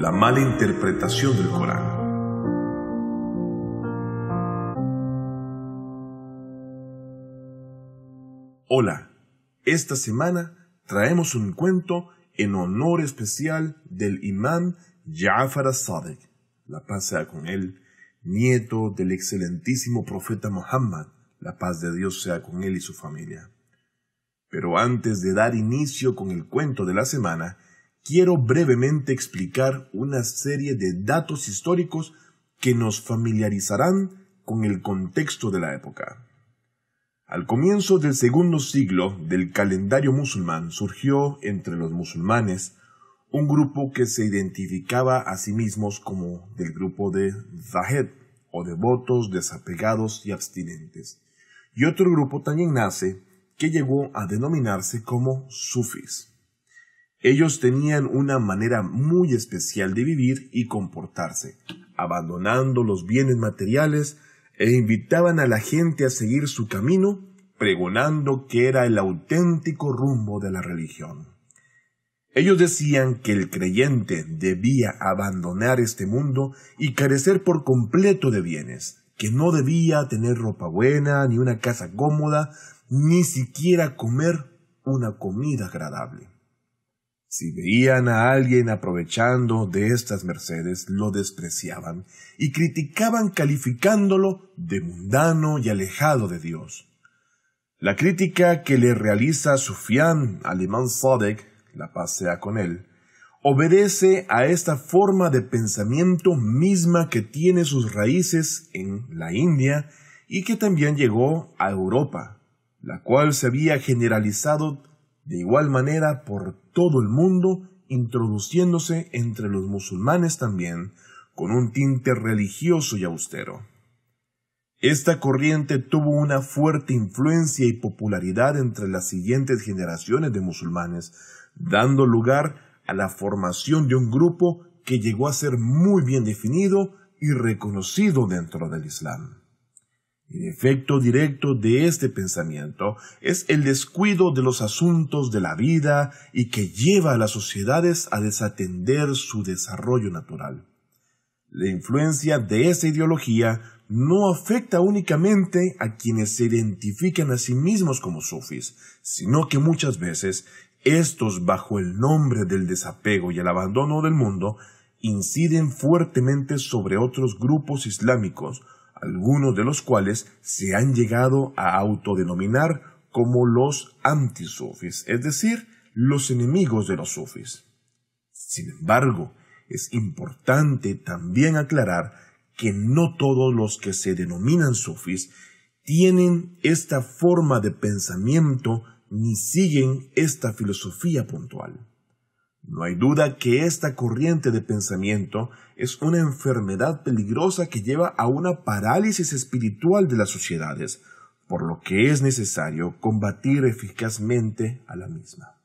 la mala interpretación del Corán. Hola, esta semana traemos un cuento en honor especial del imán Ja'far al-Sadiq, la paz sea con él, nieto del excelentísimo profeta Muhammad, la paz de Dios sea con él y su familia. Pero antes de dar inicio con el cuento de la semana, quiero brevemente explicar una serie de datos históricos que nos familiarizarán con el contexto de la época. Al comienzo del segundo siglo del calendario musulmán surgió entre los musulmanes un grupo que se identificaba a sí mismos como del grupo de Zahed, o devotos desapegados y abstinentes, y otro grupo también nace que llegó a denominarse como sufis. Ellos tenían una manera muy especial de vivir y comportarse, abandonando los bienes materiales e invitaban a la gente a seguir su camino, pregonando que era el auténtico rumbo de la religión. Ellos decían que el creyente debía abandonar este mundo y carecer por completo de bienes, que no debía tener ropa buena, ni una casa cómoda, ni siquiera comer una comida agradable. Si veían a alguien aprovechando de estas mercedes, lo despreciaban y criticaban calificándolo de mundano y alejado de Dios. La crítica que le realiza Sufian al alemán Sadek, la paz sea con él, obedece a esta forma de pensamiento misma que tiene sus raíces en la India y que también llegó a Europa, la cual se había generalizado de igual manera por todo el mundo, introduciéndose entre los musulmanes también, con un tinte religioso y austero. Esta corriente tuvo una fuerte influencia y popularidad entre las siguientes generaciones de musulmanes, dando lugar a la formación de un grupo que llegó a ser muy bien definido y reconocido dentro del Islam. El efecto directo de este pensamiento es el descuido de los asuntos de la vida y que lleva a las sociedades a desatender su desarrollo natural. La influencia de esta ideología no afecta únicamente a quienes se identifican a sí mismos como sufis, sino que muchas veces estos bajo el nombre del desapego y el abandono del mundo inciden fuertemente sobre otros grupos islámicos algunos de los cuales se han llegado a autodenominar como los antisufis, es decir, los enemigos de los sufis. Sin embargo, es importante también aclarar que no todos los que se denominan sufis tienen esta forma de pensamiento ni siguen esta filosofía puntual. No hay duda que esta corriente de pensamiento es una enfermedad peligrosa que lleva a una parálisis espiritual de las sociedades, por lo que es necesario combatir eficazmente a la misma.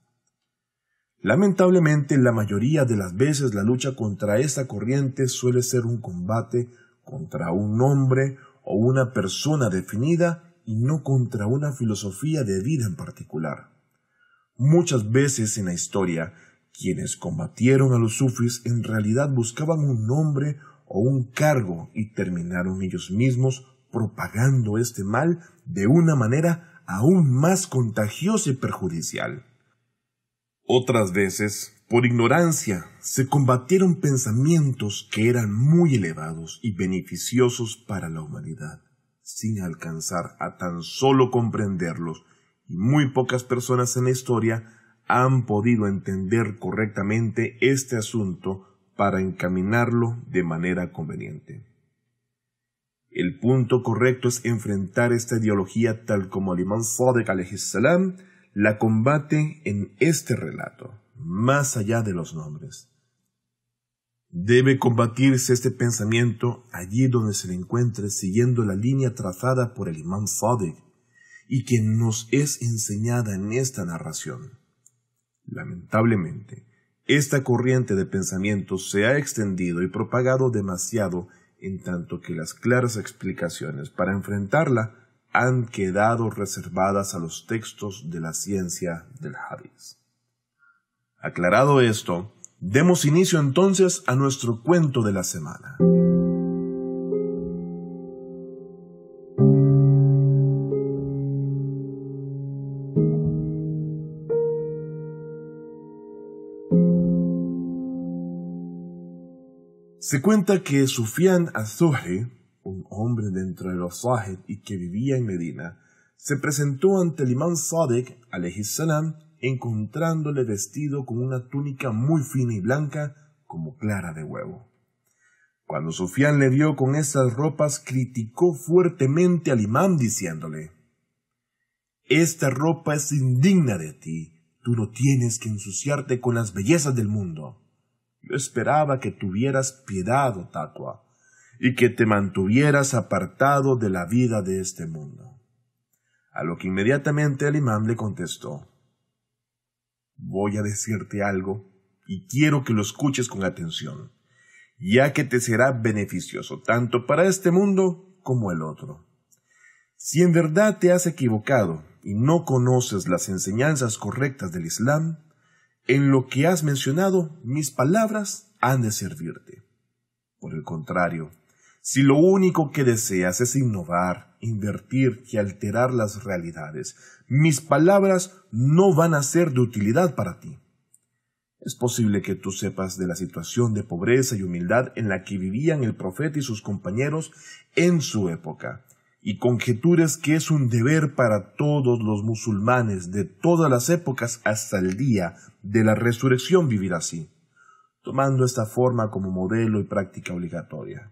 Lamentablemente, la mayoría de las veces la lucha contra esta corriente suele ser un combate contra un hombre o una persona definida y no contra una filosofía de vida en particular. Muchas veces en la historia quienes combatieron a los sufis en realidad buscaban un nombre o un cargo y terminaron ellos mismos propagando este mal de una manera aún más contagiosa y perjudicial. Otras veces, por ignorancia, se combatieron pensamientos que eran muy elevados y beneficiosos para la humanidad, sin alcanzar a tan solo comprenderlos, y muy pocas personas en la historia han podido entender correctamente este asunto para encaminarlo de manera conveniente. El punto correcto es enfrentar esta ideología tal como el imán Sadek salam la combate en este relato, más allá de los nombres. Debe combatirse este pensamiento allí donde se le encuentre siguiendo la línea trazada por el imán Sadek y que nos es enseñada en esta narración. Lamentablemente, esta corriente de pensamientos se ha extendido y propagado demasiado en tanto que las claras explicaciones para enfrentarla han quedado reservadas a los textos de la ciencia del Hadith. Aclarado esto, demos inicio entonces a nuestro cuento de la semana. Se cuenta que Sufian Azuhri, un hombre dentro de los Zahid y que vivía en Medina, se presentó ante el imán Sadek, salam, encontrándole vestido con una túnica muy fina y blanca como clara de huevo. Cuando Sufián le vio con esas ropas, criticó fuertemente al imán diciéndole, Esta ropa es indigna de ti, tú no tienes que ensuciarte con las bellezas del mundo esperaba que tuvieras piedad, tacua y que te mantuvieras apartado de la vida de este mundo. A lo que inmediatamente el imán le contestó, Voy a decirte algo y quiero que lo escuches con atención, ya que te será beneficioso tanto para este mundo como el otro. Si en verdad te has equivocado y no conoces las enseñanzas correctas del Islam, en lo que has mencionado, mis palabras han de servirte. Por el contrario, si lo único que deseas es innovar, invertir y alterar las realidades, mis palabras no van a ser de utilidad para ti. Es posible que tú sepas de la situación de pobreza y humildad en la que vivían el profeta y sus compañeros en su época, y conjeturas que es un deber para todos los musulmanes de todas las épocas hasta el día de la resurrección vivir así, tomando esta forma como modelo y práctica obligatoria.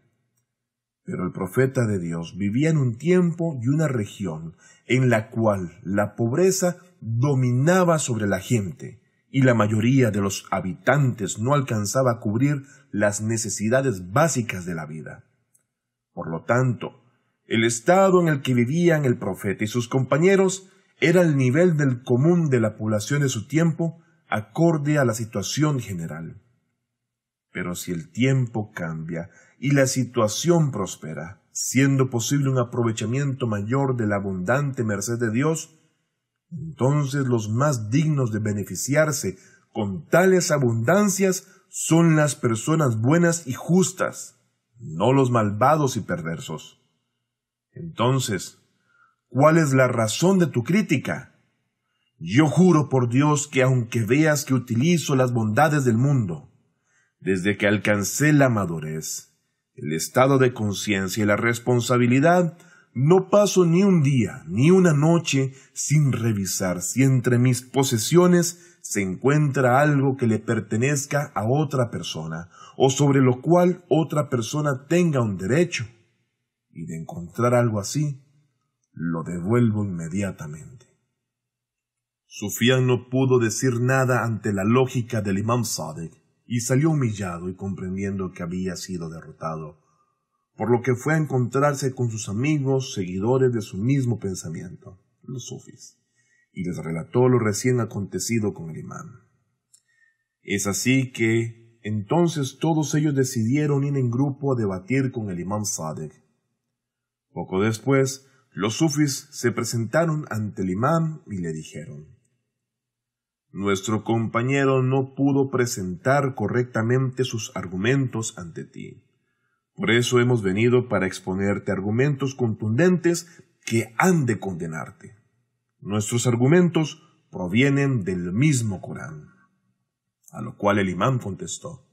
Pero el profeta de Dios vivía en un tiempo y una región en la cual la pobreza dominaba sobre la gente y la mayoría de los habitantes no alcanzaba a cubrir las necesidades básicas de la vida. Por lo tanto, el estado en el que vivían el profeta y sus compañeros era el nivel del común de la población de su tiempo, acorde a la situación general. Pero si el tiempo cambia y la situación prospera, siendo posible un aprovechamiento mayor de la abundante merced de Dios, entonces los más dignos de beneficiarse con tales abundancias son las personas buenas y justas, no los malvados y perversos. Entonces, ¿cuál es la razón de tu crítica? Yo juro por Dios que aunque veas que utilizo las bondades del mundo, desde que alcancé la madurez, el estado de conciencia y la responsabilidad, no paso ni un día ni una noche sin revisar si entre mis posesiones se encuentra algo que le pertenezca a otra persona o sobre lo cual otra persona tenga un derecho y de encontrar algo así, lo devuelvo inmediatamente. Sufian no pudo decir nada ante la lógica del imam Sadek y salió humillado y comprendiendo que había sido derrotado, por lo que fue a encontrarse con sus amigos, seguidores de su mismo pensamiento, los sufis, y les relató lo recién acontecido con el imán. Es así que entonces todos ellos decidieron ir en grupo a debatir con el imán Sadek poco después, los sufis se presentaron ante el imán y le dijeron, Nuestro compañero no pudo presentar correctamente sus argumentos ante ti. Por eso hemos venido para exponerte argumentos contundentes que han de condenarte. Nuestros argumentos provienen del mismo Corán. A lo cual el imán contestó,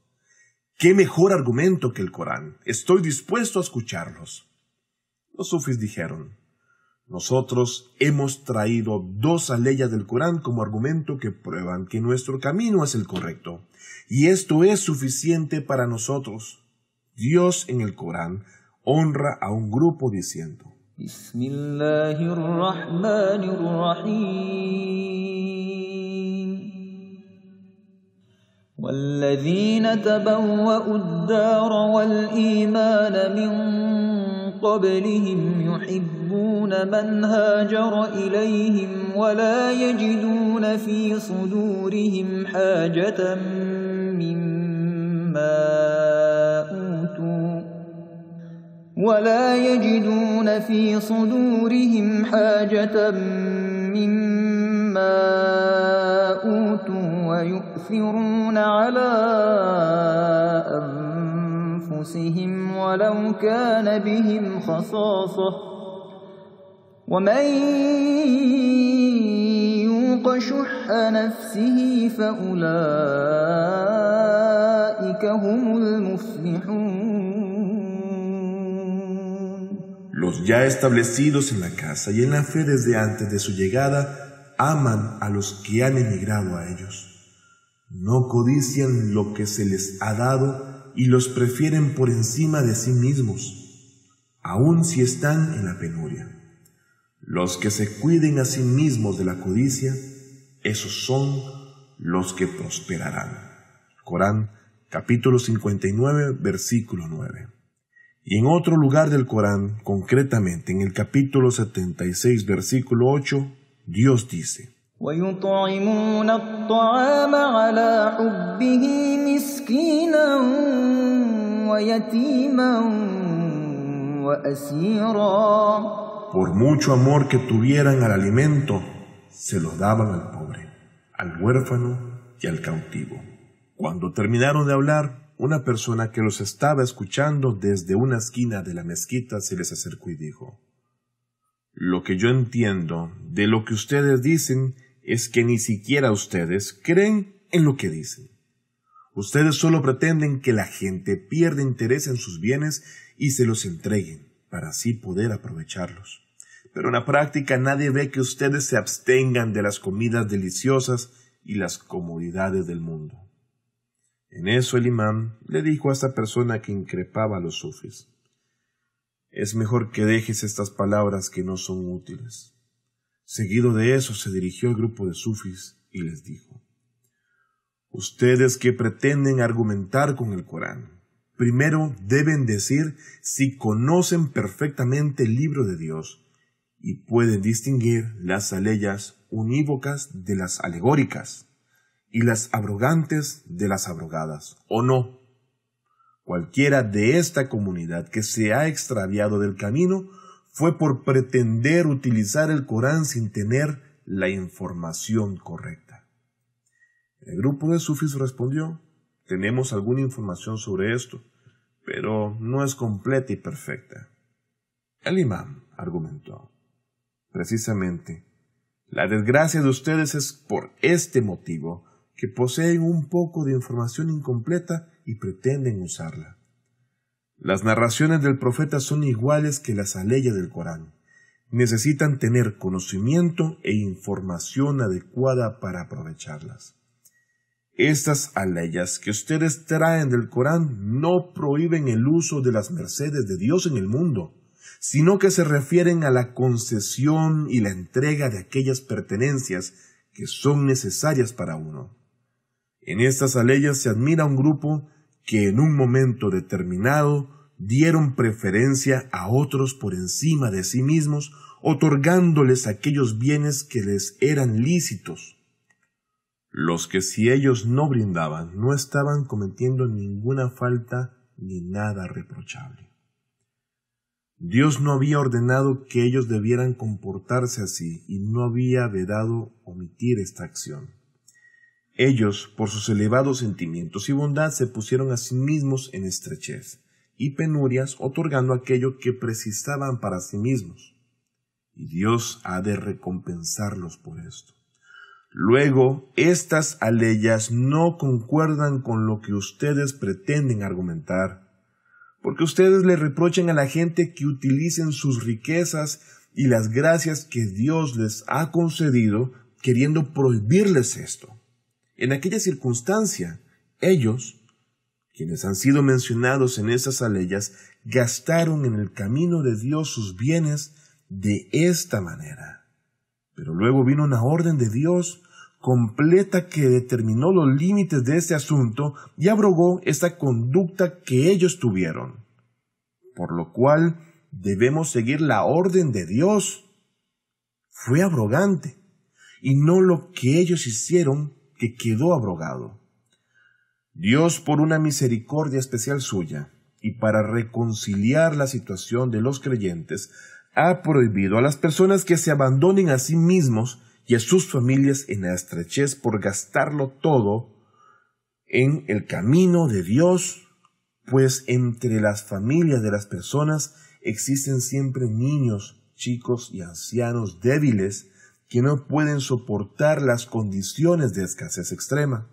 ¿Qué mejor argumento que el Corán? Estoy dispuesto a escucharlos. Los sufis dijeron, nosotros hemos traído dos aleyas del Corán como argumento que prueban que nuestro camino es el correcto, y esto es suficiente para nosotros. Dios en el Corán honra a un grupo diciendo, قبلهم يحبون من هاجر إليهم ولا يجدون في صدورهم حاجة مما أوتوا ولا يجدون في صدورهم حاجة مما أوتوا ويؤثرون على أنفسهم Los ya establecidos en la casa y en la fe desde antes de su llegada aman a los que han emigrado a ellos. No codician lo que se les ha dado y los prefieren por encima de sí mismos, aun si están en la penuria. Los que se cuiden a sí mismos de la codicia, esos son los que prosperarán. Corán capítulo 59 versículo 9. Y en otro lugar del Corán, concretamente en el capítulo 76 versículo 8, Dios dice, por mucho amor que tuvieran al alimento, se lo daban al pobre, al huérfano y al cautivo. Cuando terminaron de hablar, una persona que los estaba escuchando desde una esquina de la mezquita se les acercó y dijo, Lo que yo entiendo de lo que ustedes dicen es que ni siquiera ustedes creen en lo que dicen. Ustedes solo pretenden que la gente pierda interés en sus bienes y se los entreguen para así poder aprovecharlos. Pero en la práctica nadie ve que ustedes se abstengan de las comidas deliciosas y las comodidades del mundo. En eso el imán le dijo a esta persona que increpaba a los sufis, es mejor que dejes estas palabras que no son útiles. Seguido de eso se dirigió al grupo de sufis y les dijo, Ustedes que pretenden argumentar con el Corán, primero deben decir si conocen perfectamente el libro de Dios y pueden distinguir las aleyas unívocas de las alegóricas y las abrogantes de las abrogadas, o no. Cualquiera de esta comunidad que se ha extraviado del camino fue por pretender utilizar el Corán sin tener la información correcta. El grupo de sufis respondió, tenemos alguna información sobre esto, pero no es completa y perfecta. El imán argumentó, precisamente, la desgracia de ustedes es por este motivo que poseen un poco de información incompleta y pretenden usarla. Las narraciones del profeta son iguales que las aleyas del Corán. Necesitan tener conocimiento e información adecuada para aprovecharlas. Estas aleyas que ustedes traen del Corán no prohíben el uso de las mercedes de Dios en el mundo, sino que se refieren a la concesión y la entrega de aquellas pertenencias que son necesarias para uno. En estas aleyas se admira un grupo que en un momento determinado dieron preferencia a otros por encima de sí mismos, otorgándoles aquellos bienes que les eran lícitos, los que si ellos no brindaban no estaban cometiendo ninguna falta ni nada reprochable. Dios no había ordenado que ellos debieran comportarse así y no había vedado omitir esta acción. Ellos, por sus elevados sentimientos y bondad, se pusieron a sí mismos en estrechez y penurias, otorgando aquello que precisaban para sí mismos. Y Dios ha de recompensarlos por esto. Luego, estas aleyas no concuerdan con lo que ustedes pretenden argumentar, porque ustedes le reprochan a la gente que utilicen sus riquezas y las gracias que Dios les ha concedido, queriendo prohibirles esto en aquella circunstancia, ellos, quienes han sido mencionados en esas aleyas, gastaron en el camino de Dios sus bienes de esta manera. Pero luego vino una orden de Dios completa que determinó los límites de este asunto y abrogó esta conducta que ellos tuvieron. Por lo cual debemos seguir la orden de Dios. Fue abrogante y no lo que ellos hicieron que quedó abrogado. Dios, por una misericordia especial suya, y para reconciliar la situación de los creyentes, ha prohibido a las personas que se abandonen a sí mismos y a sus familias en la estrechez por gastarlo todo en el camino de Dios, pues entre las familias de las personas existen siempre niños, chicos y ancianos débiles que no pueden soportar las condiciones de escasez extrema.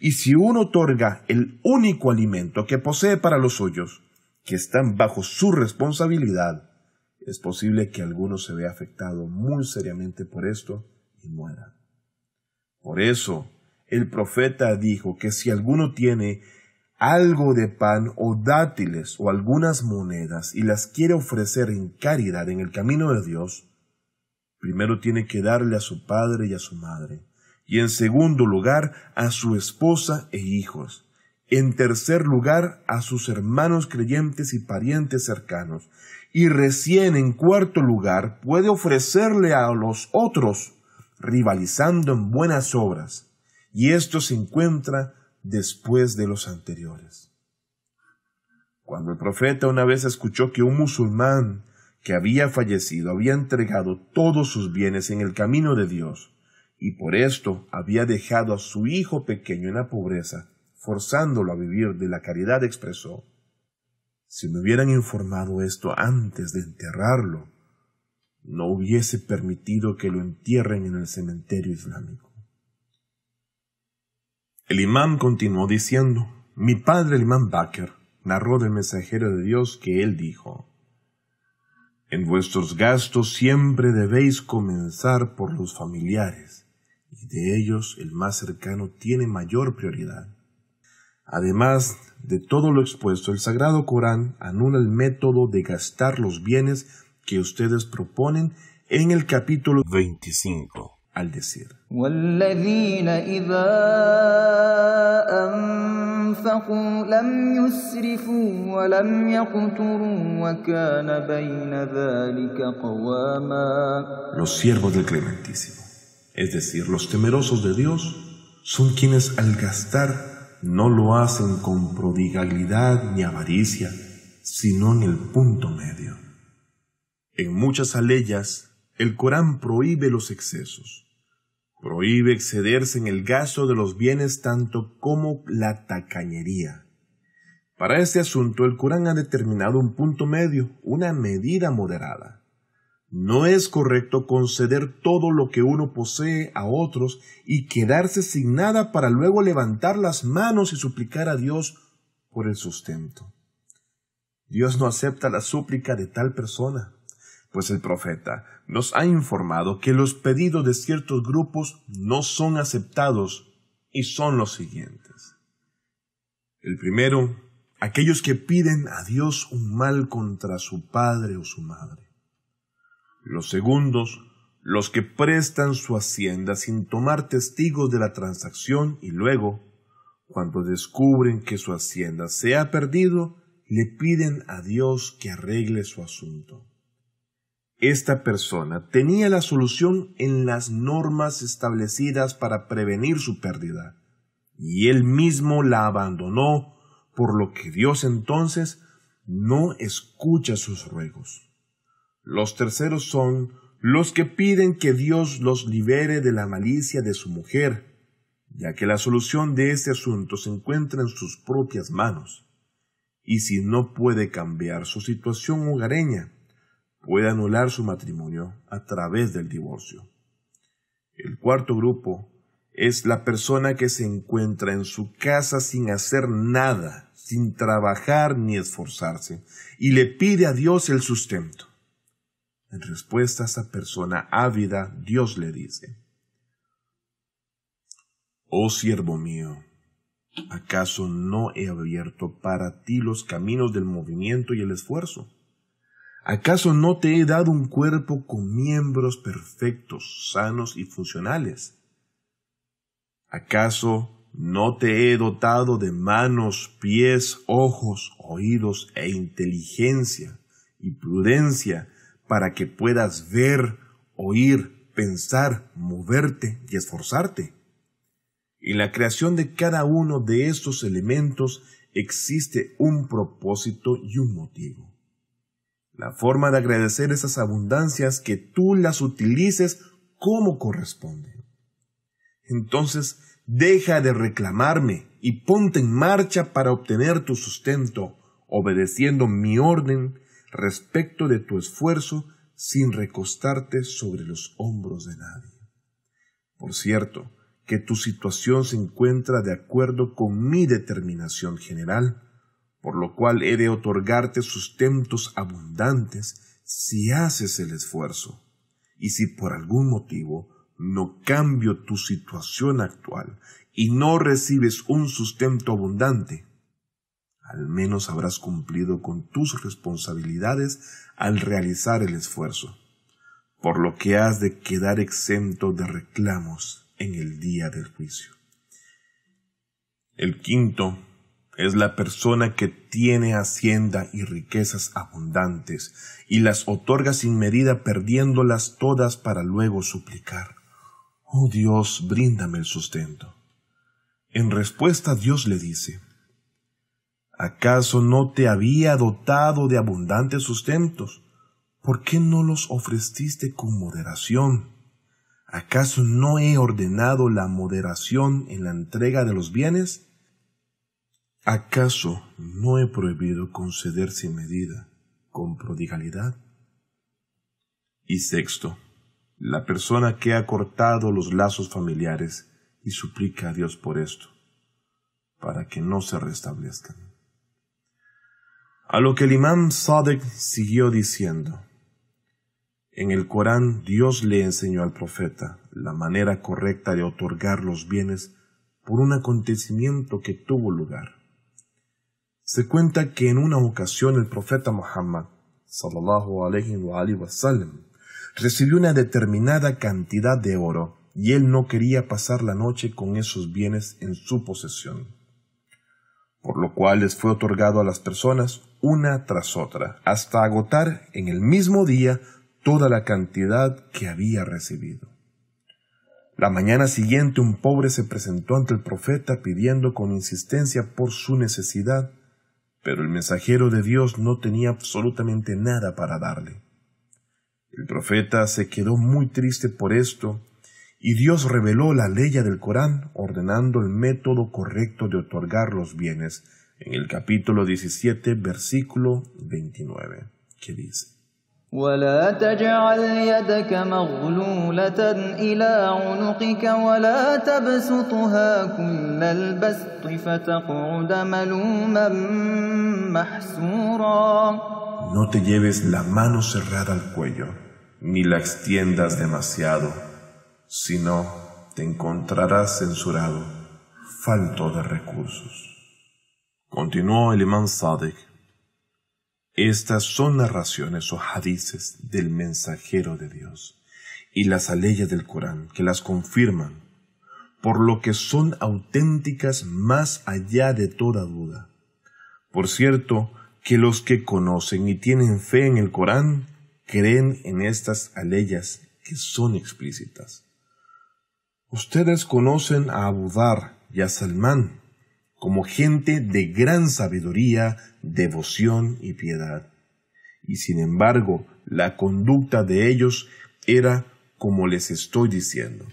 Y si uno otorga el único alimento que posee para los hoyos, que están bajo su responsabilidad, es posible que alguno se vea afectado muy seriamente por esto y muera. Por eso, el profeta dijo que si alguno tiene algo de pan o dátiles o algunas monedas y las quiere ofrecer en caridad en el camino de Dios, Primero tiene que darle a su padre y a su madre, y en segundo lugar a su esposa e hijos, en tercer lugar a sus hermanos creyentes y parientes cercanos, y recién en cuarto lugar puede ofrecerle a los otros, rivalizando en buenas obras, y esto se encuentra después de los anteriores. Cuando el profeta una vez escuchó que un musulmán que había fallecido había entregado todos sus bienes en el camino de Dios, y por esto había dejado a su hijo pequeño en la pobreza, forzándolo a vivir de la caridad, expresó. Si me hubieran informado esto antes de enterrarlo, no hubiese permitido que lo entierren en el cementerio islámico. El imán continuó diciendo, mi padre el imán Bakr narró del mensajero de Dios que él dijo, en vuestros gastos siempre debéis comenzar por los familiares, y de ellos el más cercano tiene mayor prioridad. Además de todo lo expuesto, el Sagrado Corán anula el método de gastar los bienes que ustedes proponen en el capítulo 25 al decir. Los siervos del Clementísimo, es decir, los temerosos de Dios, son quienes al gastar no lo hacen con prodigalidad ni avaricia, sino en el punto medio. En muchas aleyas, el Corán prohíbe los excesos Prohíbe excederse en el gasto de los bienes tanto como la tacañería. Para este asunto el Corán ha determinado un punto medio, una medida moderada. No es correcto conceder todo lo que uno posee a otros y quedarse sin nada para luego levantar las manos y suplicar a Dios por el sustento. Dios no acepta la súplica de tal persona pues el profeta nos ha informado que los pedidos de ciertos grupos no son aceptados y son los siguientes. El primero, aquellos que piden a Dios un mal contra su padre o su madre. Los segundos, los que prestan su hacienda sin tomar testigos de la transacción y luego, cuando descubren que su hacienda se ha perdido, le piden a Dios que arregle su asunto. Esta persona tenía la solución en las normas establecidas para prevenir su pérdida, y él mismo la abandonó, por lo que Dios entonces no escucha sus ruegos. Los terceros son los que piden que Dios los libere de la malicia de su mujer, ya que la solución de este asunto se encuentra en sus propias manos. Y si no puede cambiar su situación hogareña, puede anular su matrimonio a través del divorcio. El cuarto grupo es la persona que se encuentra en su casa sin hacer nada, sin trabajar ni esforzarse, y le pide a Dios el sustento. En respuesta a esa persona ávida, Dios le dice, Oh siervo mío, ¿acaso no he abierto para ti los caminos del movimiento y el esfuerzo? ¿Acaso no te he dado un cuerpo con miembros perfectos, sanos y funcionales? ¿Acaso no te he dotado de manos, pies, ojos, oídos e inteligencia y prudencia para que puedas ver, oír, pensar, moverte y esforzarte? En la creación de cada uno de estos elementos existe un propósito y un motivo. La forma de agradecer esas abundancias que tú las utilices como corresponde. Entonces, deja de reclamarme y ponte en marcha para obtener tu sustento, obedeciendo mi orden respecto de tu esfuerzo sin recostarte sobre los hombros de nadie. Por cierto, que tu situación se encuentra de acuerdo con mi determinación general por lo cual he de otorgarte sustentos abundantes si haces el esfuerzo. Y si por algún motivo no cambio tu situación actual y no recibes un sustento abundante, al menos habrás cumplido con tus responsabilidades al realizar el esfuerzo, por lo que has de quedar exento de reclamos en el día del juicio. El quinto es la persona que tiene hacienda y riquezas abundantes y las otorga sin medida perdiéndolas todas para luego suplicar. Oh Dios, bríndame el sustento. En respuesta Dios le dice, ¿acaso no te había dotado de abundantes sustentos? ¿Por qué no los ofreciste con moderación? ¿Acaso no he ordenado la moderación en la entrega de los bienes? ¿Acaso no he prohibido conceder sin medida, con prodigalidad? Y sexto, la persona que ha cortado los lazos familiares y suplica a Dios por esto, para que no se restablezcan. A lo que el imán Sadek siguió diciendo, en el Corán Dios le enseñó al profeta la manera correcta de otorgar los bienes por un acontecimiento que tuvo lugar se cuenta que en una ocasión el profeta Muhammad sallallahu alayhi wa recibió una determinada cantidad de oro y él no quería pasar la noche con esos bienes en su posesión, por lo cual les fue otorgado a las personas una tras otra, hasta agotar en el mismo día toda la cantidad que había recibido. La mañana siguiente un pobre se presentó ante el profeta pidiendo con insistencia por su necesidad pero el mensajero de Dios no tenía absolutamente nada para darle. El profeta se quedó muy triste por esto, y Dios reveló la ley del Corán ordenando el método correcto de otorgar los bienes en el capítulo 17, versículo 29, que dice, no te lleves la mano cerrada al cuello, ni la extiendas demasiado, sino te encontrarás censurado, falto de recursos. Continuó el imán Sadek estas son narraciones o hadices del mensajero de Dios y las aleyas del Corán que las confirman, por lo que son auténticas más allá de toda duda. Por cierto, que los que conocen y tienen fe en el Corán creen en estas aleyas que son explícitas. Ustedes conocen a Abudar y a Salmán, como gente de gran sabiduría, devoción y piedad. Y sin embargo, la conducta de ellos era como les estoy diciendo.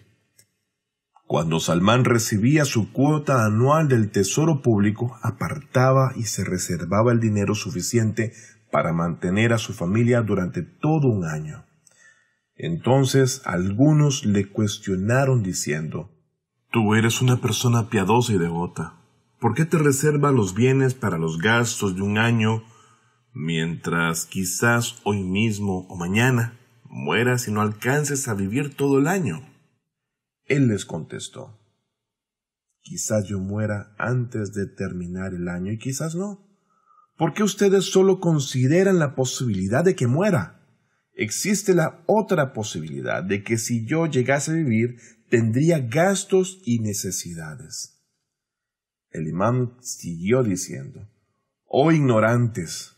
Cuando Salmán recibía su cuota anual del tesoro público, apartaba y se reservaba el dinero suficiente para mantener a su familia durante todo un año. Entonces algunos le cuestionaron diciendo, Tú eres una persona piadosa y devota ¿Por qué te reserva los bienes para los gastos de un año, mientras quizás hoy mismo o mañana mueras y no alcances a vivir todo el año? Él les contestó, quizás yo muera antes de terminar el año y quizás no. ¿Por qué ustedes solo consideran la posibilidad de que muera? Existe la otra posibilidad de que si yo llegase a vivir tendría gastos y necesidades. El imán siguió diciendo, Oh ignorantes,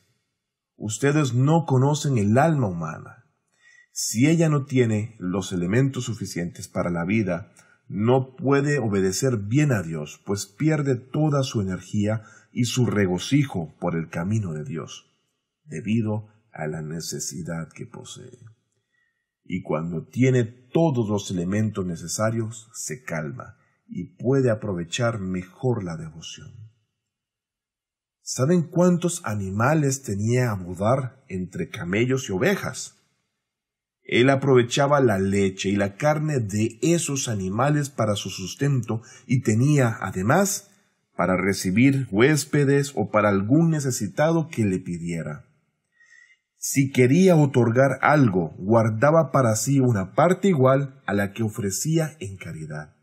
ustedes no conocen el alma humana. Si ella no tiene los elementos suficientes para la vida, no puede obedecer bien a Dios, pues pierde toda su energía y su regocijo por el camino de Dios, debido a la necesidad que posee. Y cuando tiene todos los elementos necesarios, se calma y puede aprovechar mejor la devoción. ¿Saben cuántos animales tenía a mudar entre camellos y ovejas? Él aprovechaba la leche y la carne de esos animales para su sustento y tenía, además, para recibir huéspedes o para algún necesitado que le pidiera. Si quería otorgar algo, guardaba para sí una parte igual a la que ofrecía en caridad.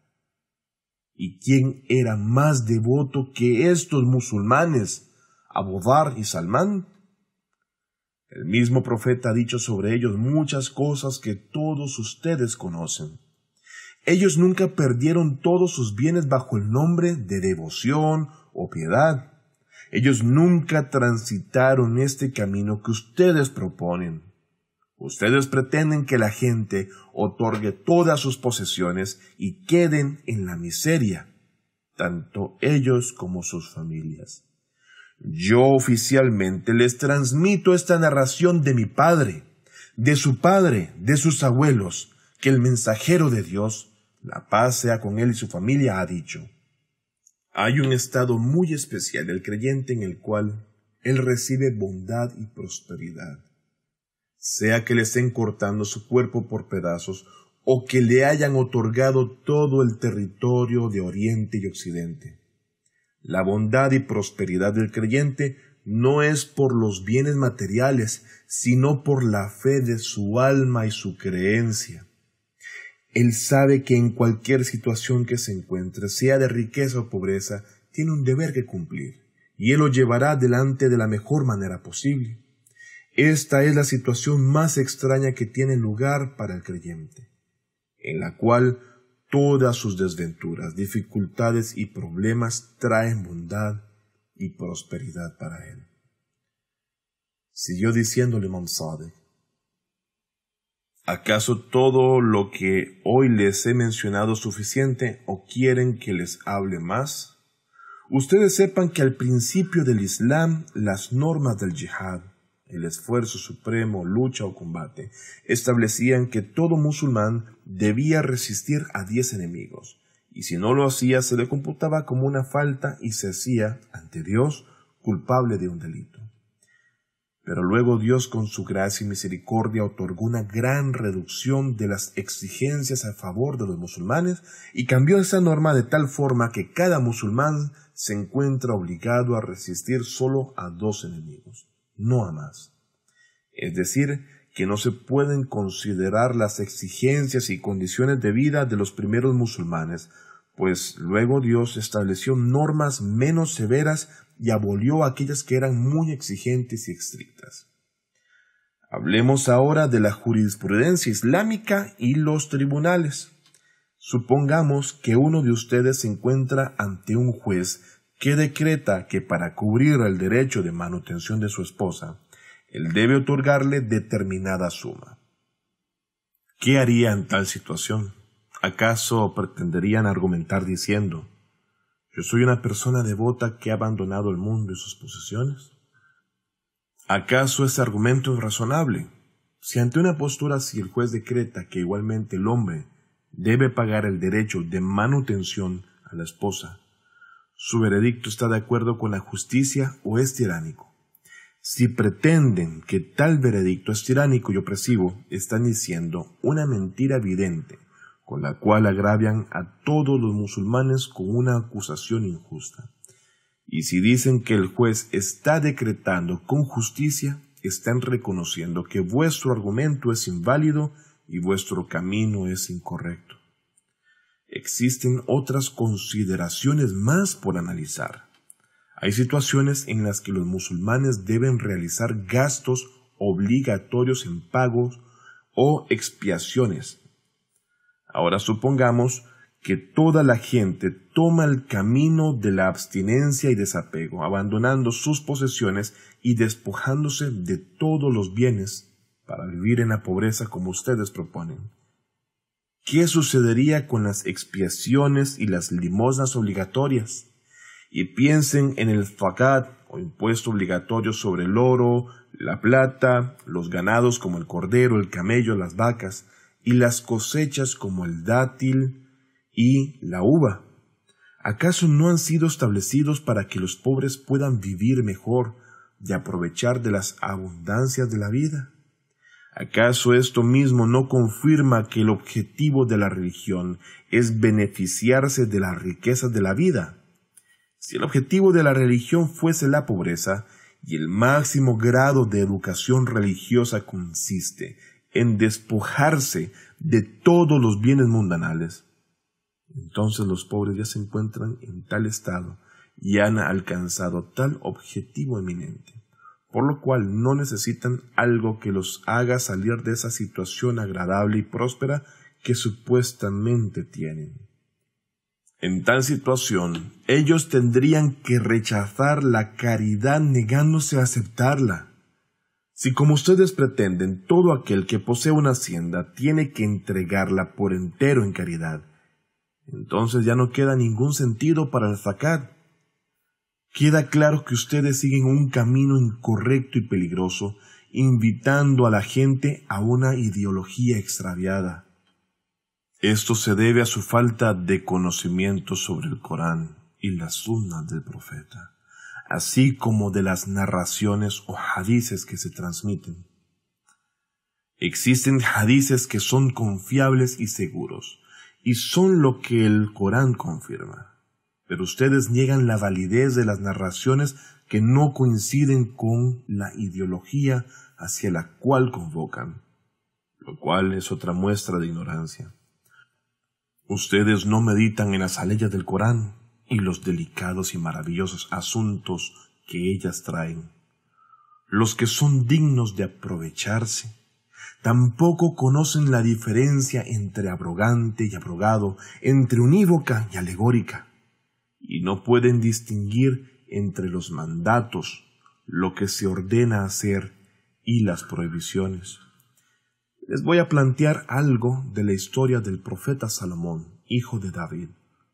¿Y quién era más devoto que estos musulmanes, Abodar y Salmán? El mismo profeta ha dicho sobre ellos muchas cosas que todos ustedes conocen. Ellos nunca perdieron todos sus bienes bajo el nombre de devoción o piedad. Ellos nunca transitaron este camino que ustedes proponen. Ustedes pretenden que la gente otorgue todas sus posesiones y queden en la miseria, tanto ellos como sus familias. Yo oficialmente les transmito esta narración de mi padre, de su padre, de sus abuelos, que el mensajero de Dios, la paz sea con él y su familia, ha dicho. Hay un estado muy especial del creyente en el cual él recibe bondad y prosperidad sea que le estén cortando su cuerpo por pedazos o que le hayan otorgado todo el territorio de Oriente y Occidente. La bondad y prosperidad del creyente no es por los bienes materiales, sino por la fe de su alma y su creencia. Él sabe que en cualquier situación que se encuentre, sea de riqueza o pobreza, tiene un deber que cumplir, y él lo llevará adelante de la mejor manera posible. Esta es la situación más extraña que tiene lugar para el creyente, en la cual todas sus desventuras, dificultades y problemas traen bondad y prosperidad para él. Siguió diciéndole Monsade: ¿Acaso todo lo que hoy les he mencionado es suficiente o quieren que les hable más? Ustedes sepan que al principio del Islam las normas del yihad el esfuerzo supremo, lucha o combate, establecían que todo musulmán debía resistir a diez enemigos, y si no lo hacía se le computaba como una falta y se hacía, ante Dios, culpable de un delito. Pero luego Dios con su gracia y misericordia otorgó una gran reducción de las exigencias a favor de los musulmanes y cambió esa norma de tal forma que cada musulmán se encuentra obligado a resistir solo a dos enemigos no a más. Es decir, que no se pueden considerar las exigencias y condiciones de vida de los primeros musulmanes, pues luego Dios estableció normas menos severas y abolió aquellas que eran muy exigentes y estrictas. Hablemos ahora de la jurisprudencia islámica y los tribunales. Supongamos que uno de ustedes se encuentra ante un juez que decreta que para cubrir el derecho de manutención de su esposa, él debe otorgarle determinada suma. ¿Qué haría en tal situación? ¿Acaso pretenderían argumentar diciendo, yo soy una persona devota que ha abandonado el mundo y sus posesiones? ¿Acaso ese argumento es razonable? Si ante una postura si el juez decreta que igualmente el hombre debe pagar el derecho de manutención a la esposa, su veredicto está de acuerdo con la justicia o es tiránico. Si pretenden que tal veredicto es tiránico y opresivo, están diciendo una mentira evidente, con la cual agravian a todos los musulmanes con una acusación injusta. Y si dicen que el juez está decretando con justicia, están reconociendo que vuestro argumento es inválido y vuestro camino es incorrecto existen otras consideraciones más por analizar. Hay situaciones en las que los musulmanes deben realizar gastos obligatorios en pagos o expiaciones. Ahora supongamos que toda la gente toma el camino de la abstinencia y desapego, abandonando sus posesiones y despojándose de todos los bienes para vivir en la pobreza como ustedes proponen. ¿Qué sucedería con las expiaciones y las limosnas obligatorias? Y piensen en el facat o impuesto obligatorio sobre el oro, la plata, los ganados como el cordero, el camello, las vacas, y las cosechas como el dátil y la uva. ¿Acaso no han sido establecidos para que los pobres puedan vivir mejor y aprovechar de las abundancias de la vida? ¿Acaso esto mismo no confirma que el objetivo de la religión es beneficiarse de las riquezas de la vida? Si el objetivo de la religión fuese la pobreza, y el máximo grado de educación religiosa consiste en despojarse de todos los bienes mundanales, entonces los pobres ya se encuentran en tal estado y han alcanzado tal objetivo eminente por lo cual no necesitan algo que los haga salir de esa situación agradable y próspera que supuestamente tienen. En tal situación, ellos tendrían que rechazar la caridad negándose a aceptarla. Si como ustedes pretenden, todo aquel que posee una hacienda tiene que entregarla por entero en caridad, entonces ya no queda ningún sentido para el zakat, Queda claro que ustedes siguen un camino incorrecto y peligroso, invitando a la gente a una ideología extraviada. Esto se debe a su falta de conocimiento sobre el Corán y las sunnas del profeta, así como de las narraciones o hadices que se transmiten. Existen hadices que son confiables y seguros, y son lo que el Corán confirma pero ustedes niegan la validez de las narraciones que no coinciden con la ideología hacia la cual convocan, lo cual es otra muestra de ignorancia. Ustedes no meditan en las aleyas del Corán y los delicados y maravillosos asuntos que ellas traen. Los que son dignos de aprovecharse tampoco conocen la diferencia entre abrogante y abrogado, entre unívoca y alegórica y no pueden distinguir entre los mandatos, lo que se ordena hacer y las prohibiciones. Les voy a plantear algo de la historia del profeta Salomón, hijo de David,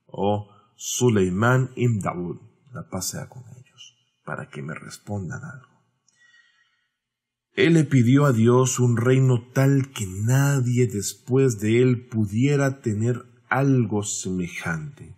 o Suleimán ibn Daud, la pasea con ellos, para que me respondan algo. Él le pidió a Dios un reino tal que nadie después de él pudiera tener algo semejante.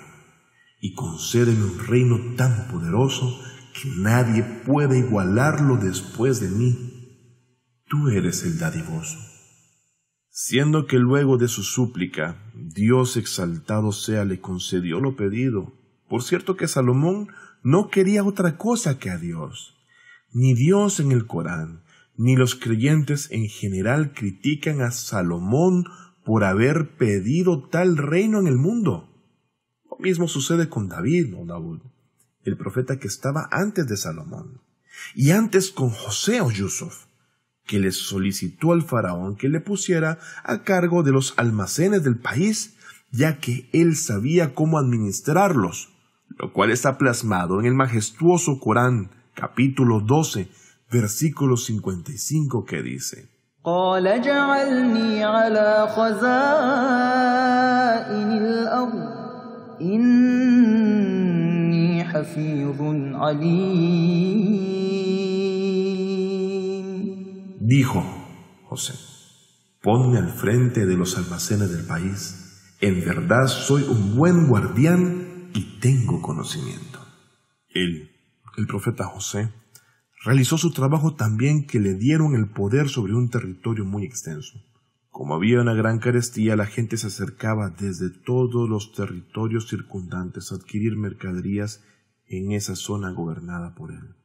y concédeme un reino tan poderoso que nadie pueda igualarlo después de mí. Tú eres el dadivoso. Siendo que luego de su súplica, Dios exaltado sea le concedió lo pedido. Por cierto que Salomón no quería otra cosa que a Dios. Ni Dios en el Corán, ni los creyentes en general critican a Salomón por haber pedido tal reino en el mundo mismo sucede con David el profeta que estaba antes de Salomón, y antes con José o Yusuf, que le solicitó al faraón que le pusiera a cargo de los almacenes del país, ya que él sabía cómo administrarlos, lo cual está plasmado en el majestuoso Corán, capítulo 12, versículo 55, que dice, Dijo José, ponme al frente de los almacenes del país. En verdad soy un buen guardián y tengo conocimiento. el profeta José, realizó su trabajo tan bien que le dieron el poder sobre un territorio muy extenso. Como había una gran carestía, la gente se acercaba desde todos los territorios circundantes a adquirir mercaderías en esa zona gobernada por él.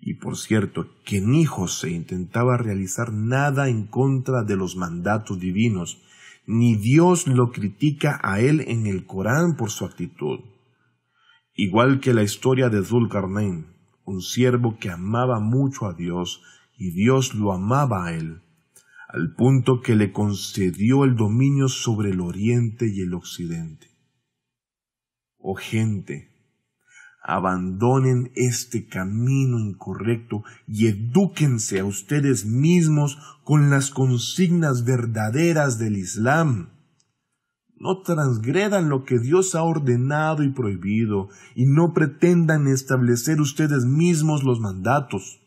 Y por cierto, que ni José intentaba realizar nada en contra de los mandatos divinos, ni Dios lo critica a él en el Corán por su actitud. Igual que la historia de Zulkarnain, un siervo que amaba mucho a Dios y Dios lo amaba a él, al punto que le concedió el dominio sobre el oriente y el occidente. Oh gente, abandonen este camino incorrecto y edúquense a ustedes mismos con las consignas verdaderas del Islam. No transgredan lo que Dios ha ordenado y prohibido, y no pretendan establecer ustedes mismos los mandatos.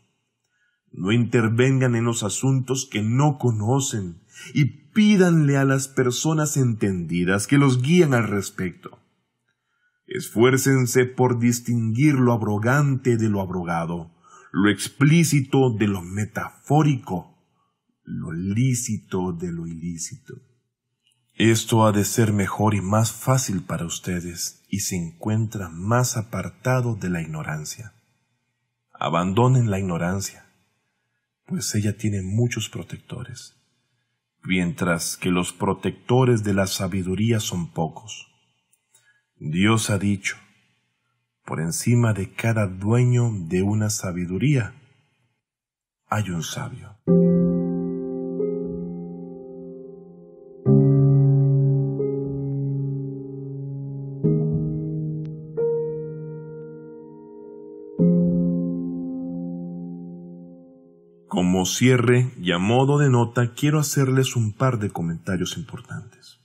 No intervengan en los asuntos que no conocen y pídanle a las personas entendidas que los guíen al respecto. Esfuércense por distinguir lo abrogante de lo abrogado, lo explícito de lo metafórico, lo lícito de lo ilícito. Esto ha de ser mejor y más fácil para ustedes y se encuentra más apartado de la ignorancia. Abandonen la ignorancia pues ella tiene muchos protectores, mientras que los protectores de la sabiduría son pocos. Dios ha dicho, por encima de cada dueño de una sabiduría, hay un sabio. cierre y a modo de nota, quiero hacerles un par de comentarios importantes.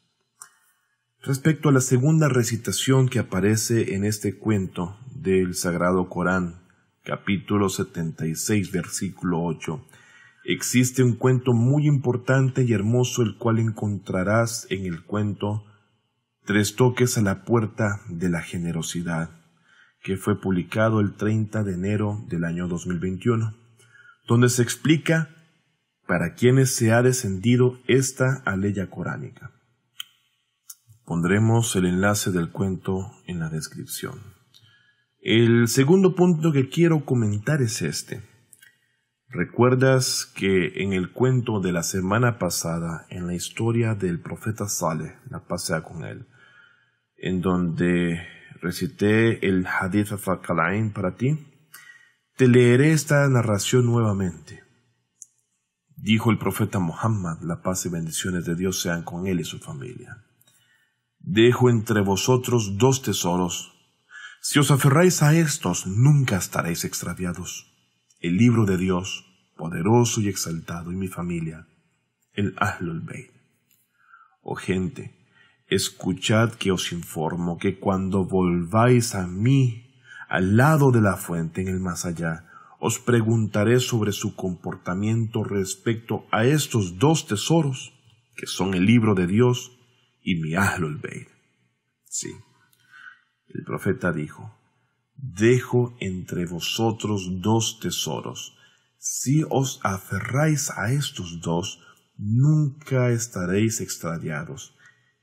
Respecto a la segunda recitación que aparece en este cuento del Sagrado Corán, capítulo 76, versículo 8, existe un cuento muy importante y hermoso el cual encontrarás en el cuento Tres toques a la puerta de la generosidad, que fue publicado el 30 de enero del año 2021 donde se explica para quienes se ha descendido esta aleya coránica. Pondremos el enlace del cuento en la descripción. El segundo punto que quiero comentar es este. ¿Recuerdas que en el cuento de la semana pasada, en la historia del profeta Saleh, la pasea con él, en donde recité el Hadith al para ti? Te leeré esta narración nuevamente. Dijo el profeta Muhammad, la paz y bendiciones de Dios sean con él y su familia. Dejo entre vosotros dos tesoros. Si os aferráis a estos, nunca estaréis extraviados. El libro de Dios, poderoso y exaltado, y mi familia, el Ahlul Bayt. Oh gente, escuchad que os informo que cuando volváis a mí, al lado de la fuente en el más allá, os preguntaré sobre su comportamiento respecto a estos dos tesoros, que son el libro de Dios y mi el Sí, el profeta dijo, dejo entre vosotros dos tesoros. Si os aferráis a estos dos, nunca estaréis extraviados.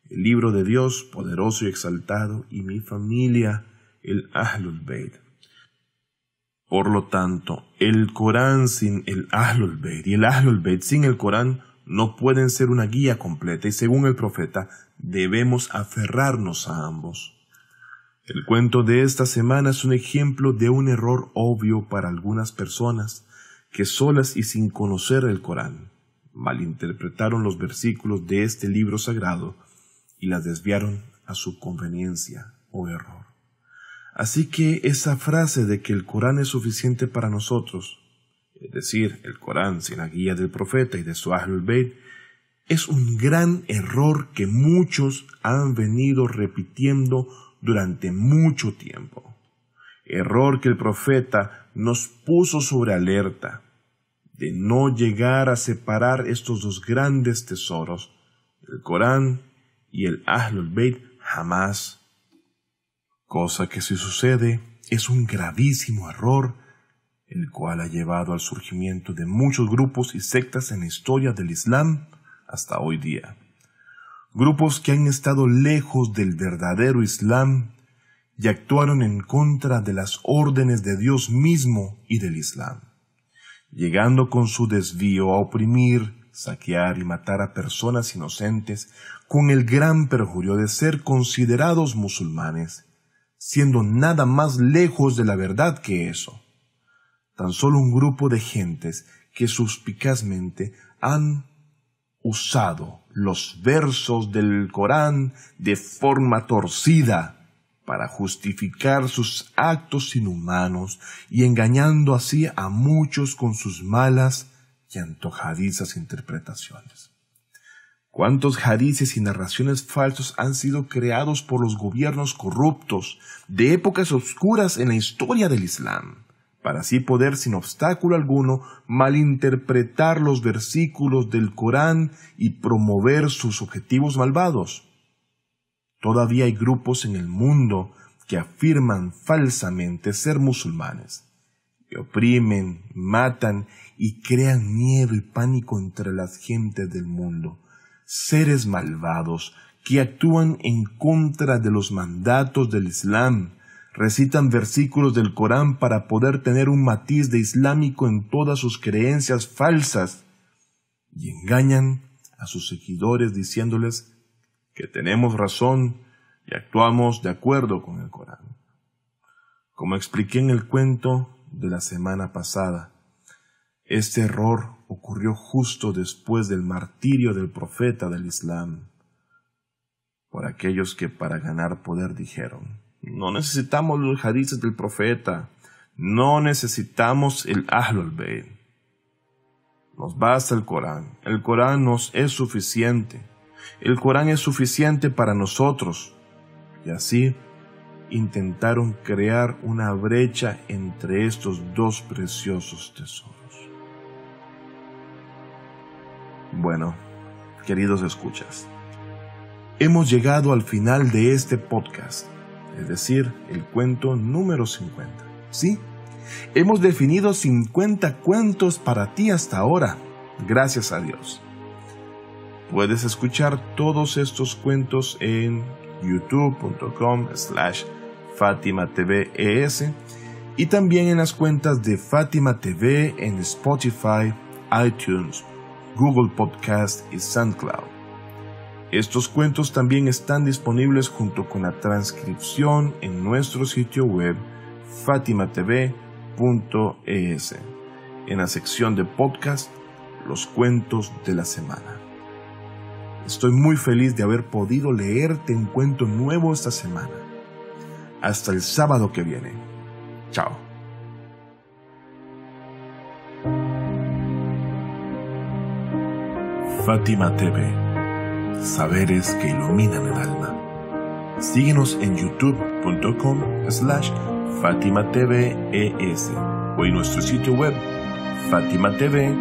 El libro de Dios, poderoso y exaltado, y mi familia, el Ahlul Bayt. Por lo tanto, el Corán sin el Ahlul Bayt y el Ahlul Bayt sin el Corán no pueden ser una guía completa y según el profeta debemos aferrarnos a ambos. El cuento de esta semana es un ejemplo de un error obvio para algunas personas que solas y sin conocer el Corán malinterpretaron los versículos de este libro sagrado y las desviaron a su conveniencia o error. Así que esa frase de que el Corán es suficiente para nosotros, es decir, el Corán sin la guía del profeta y de su Ahlul Bayt, es un gran error que muchos han venido repitiendo durante mucho tiempo. Error que el profeta nos puso sobre alerta de no llegar a separar estos dos grandes tesoros, el Corán y el Ahlul Bayt jamás cosa que si sucede es un gravísimo error, el cual ha llevado al surgimiento de muchos grupos y sectas en la historia del Islam hasta hoy día. Grupos que han estado lejos del verdadero Islam y actuaron en contra de las órdenes de Dios mismo y del Islam, llegando con su desvío a oprimir, saquear y matar a personas inocentes con el gran perjurio de ser considerados musulmanes siendo nada más lejos de la verdad que eso. Tan solo un grupo de gentes que suspicazmente han usado los versos del Corán de forma torcida para justificar sus actos inhumanos y engañando así a muchos con sus malas y antojadizas interpretaciones. ¿Cuántos jadices y narraciones falsos han sido creados por los gobiernos corruptos de épocas oscuras en la historia del Islam, para así poder sin obstáculo alguno malinterpretar los versículos del Corán y promover sus objetivos malvados? Todavía hay grupos en el mundo que afirman falsamente ser musulmanes, que oprimen, matan y crean miedo y pánico entre las gentes del mundo seres malvados que actúan en contra de los mandatos del Islam, recitan versículos del Corán para poder tener un matiz de islámico en todas sus creencias falsas y engañan a sus seguidores diciéndoles que tenemos razón y actuamos de acuerdo con el Corán. Como expliqué en el cuento de la semana pasada, este error ocurrió justo después del martirio del profeta del Islam, por aquellos que para ganar poder dijeron, no necesitamos los hadices del profeta, no necesitamos el Ahlul Bayt. Nos basta el Corán, el Corán nos es suficiente, el Corán es suficiente para nosotros. Y así intentaron crear una brecha entre estos dos preciosos tesoros. Bueno, queridos escuchas, hemos llegado al final de este podcast, es decir, el cuento número 50. ¿Sí? Hemos definido 50 cuentos para ti hasta ahora, gracias a Dios. Puedes escuchar todos estos cuentos en youtube.com slash FátimaTVES y también en las cuentas de Fátima TV en Spotify, iTunes, Google Podcast y SoundCloud. Estos cuentos también están disponibles junto con la transcripción en nuestro sitio web fatimatv.es, en la sección de podcast Los Cuentos de la Semana. Estoy muy feliz de haber podido leerte un cuento nuevo esta semana. Hasta el sábado que viene. Chao. Fátima TV, saberes que iluminan el alma. Síguenos en youtube.com slash Fátima e o en nuestro sitio web fatimatv.es.